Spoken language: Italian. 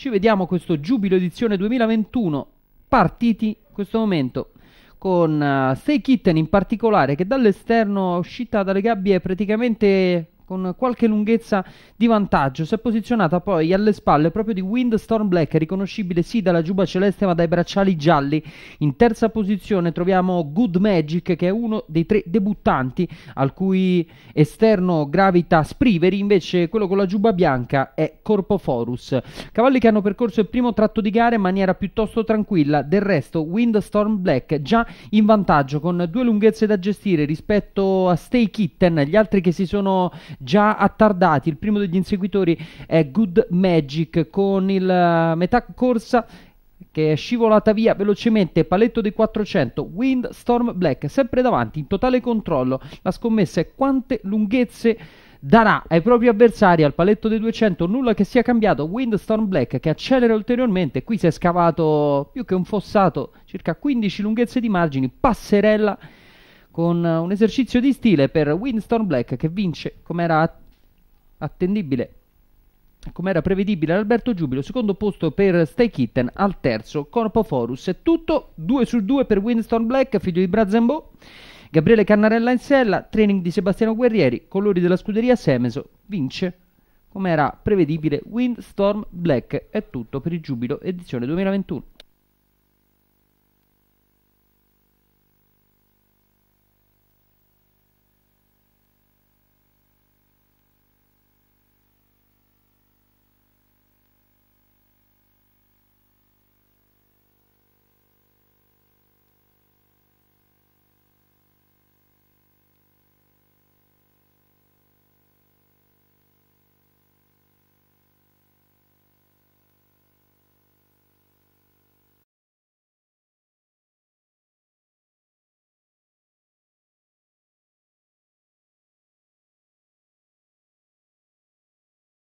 Ci vediamo questo Giubilo edizione 2021, partiti in questo momento con uh, Stay Kitten in particolare che dall'esterno è uscita dalle gabbie praticamente con qualche lunghezza di vantaggio. Si è posizionata poi alle spalle proprio di Windstorm Black, riconoscibile sì dalla giuba celeste ma dai bracciali gialli. In terza posizione troviamo Good Magic che è uno dei tre debuttanti al cui esterno gravita Spriveri, invece quello con la giuba bianca è Corpo Forus. Cavalli che hanno percorso il primo tratto di gara in maniera piuttosto tranquilla, del resto Windstorm Black già in vantaggio con due lunghezze da gestire rispetto a Stay Kitten, gli altri che si sono già attardati. Il primo degli inseguitori è Good Magic con il eh, metà corsa che è scivolata via velocemente, paletto dei 400, Windstorm Black sempre davanti, in totale controllo. La scommessa è quante lunghezze darà ai propri avversari al paletto dei 200 nulla che sia cambiato Windstorm Black che accelera ulteriormente qui si è scavato più che un fossato circa 15 lunghezze di margini passerella con un esercizio di stile per Winston Black che vince come era attendibile come era prevedibile Alberto Giubilo, secondo posto per Stay Kitten, al terzo Corpo Forus. È tutto, 2 su 2 per Winston Black, figlio di Brazembo, Gabriele Cannarella in sella, training di Sebastiano Guerrieri, colori della scuderia Semeso, vince. Come era prevedibile Windstorm Black, è tutto per il Giubilo edizione 2021.